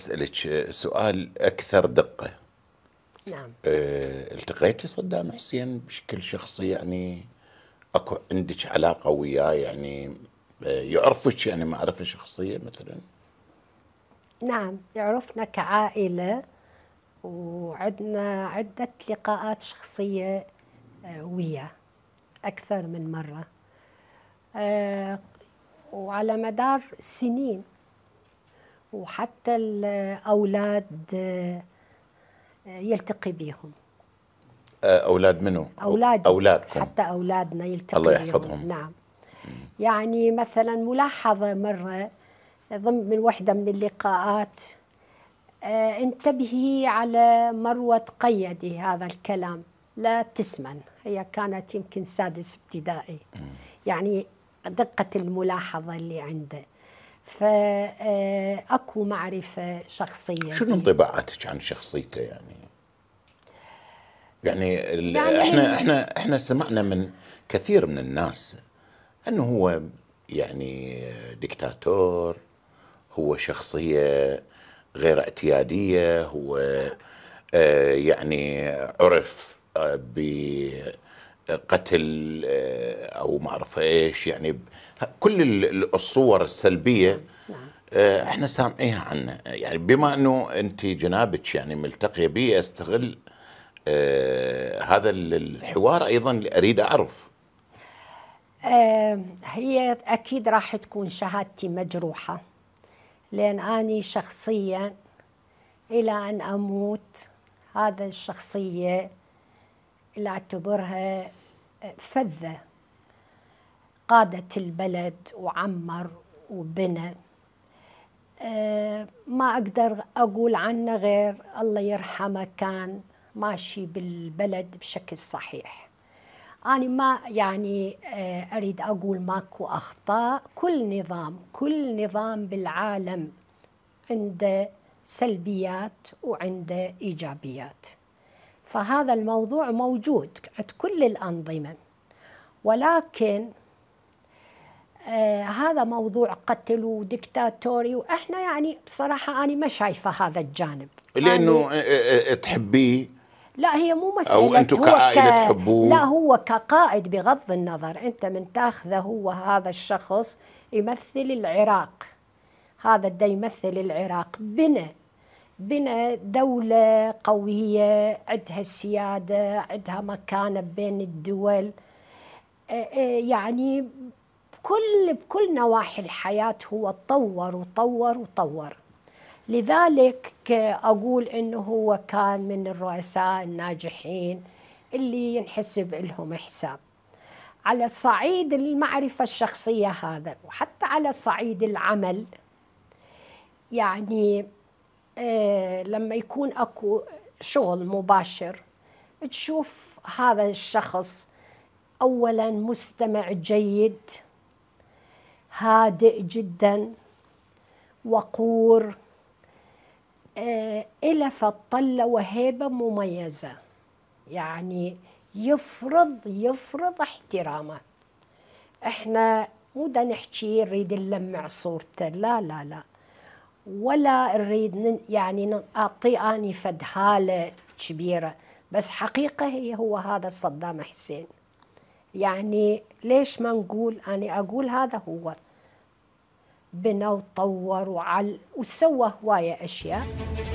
اسالك سؤال اكثر دقه نعم أه التقيتي صدام حسين بشكل شخصي يعني اكو عندك علاقه وياه يعني آه، يعرفك يعني معرفه شخصيه مثلا نعم يعرفنا كعائله وعندنا عده لقاءات شخصيه آه، وياه اكثر من مره أه وعلى مدار سنين وحتى الأولاد آه، يلتقي بيهم آه، أولاد منو؟ أولاد أولادكم حتى أولادنا يلتقي الله يحفظهم بيهم. نعم يعني مثلا ملاحظة مرة ضمن من وحدة من اللقاءات آه، انتبهي على مروة قيدي هذا الكلام لا تسمن هي كانت يمكن سادس ابتدائي يعني دقة الملاحظة اللي عنده فأكو معرفة شخصية شنو انطباعاتك عن شخصيته يعني؟ يعني, يعني احنا احنا احنا سمعنا من كثير من الناس انه هو يعني دكتاتور هو شخصية غير اعتيادية هو آه، يعني عرف آه، ب قتل آه، او ما اعرف ايش يعني كل الصور السلبيه نعم. آه، احنا سامعيها عنه يعني بما انه انت جنابك يعني ملتقيه بي استغل آه هذا الحوار ايضا اريد اعرف هي اكيد راح تكون شهادتي مجروحه لان اني شخصيا الى ان اموت هذا الشخصيه اللي اعتبرها فذة قادت البلد وعمر وبنى آه، ما أقدر أقول عنه غير الله يرحمه كان ماشي بالبلد بشكل صحيح أنا ما يعني آه، أريد أقول ماكو أخطاء كل نظام كل نظام بالعالم عنده سلبيات وعنده إيجابيات فهذا الموضوع موجود عند كل الأنظمة ولكن آه هذا موضوع قتل وديكتاتوري واحنا يعني بصراحه انا ما شايفه هذا الجانب لانه يعني آه، آه، آه، تحبيه لا هي مو مسألة أو أنتم كعائلة تحبوه لا هو كقائد بغض النظر أنت من تاخذه هو هذا الشخص يمثل العراق هذا دا يمثل العراق بنا بنى دولة قوية عندها السيادة عندها مكانة بين الدول آه، آه، يعني بكل بكل نواحي الحياة هو تطور وطور وطور لذلك أقول أنه هو كان من الرؤساء الناجحين اللي ينحسب لهم حساب على صعيد المعرفة الشخصية هذا وحتى على صعيد العمل يعني آه، لما يكون اكو شغل مباشر تشوف هذا الشخص اولا مستمع جيد هادئ جدا وقور آه، إلى فطلة وهيبة مميزة يعني يفرض يفرض احترامه احنا مو نحكي نريد نلمع صورته لا لا لا ولا نريد يعني نعطي اني فد هاله كبيره بس حقيقه هي هو هذا صدام حسين يعني ليش ما نقول اني أقول هذا هو بنى وطور وعل وسوى هواية أشياء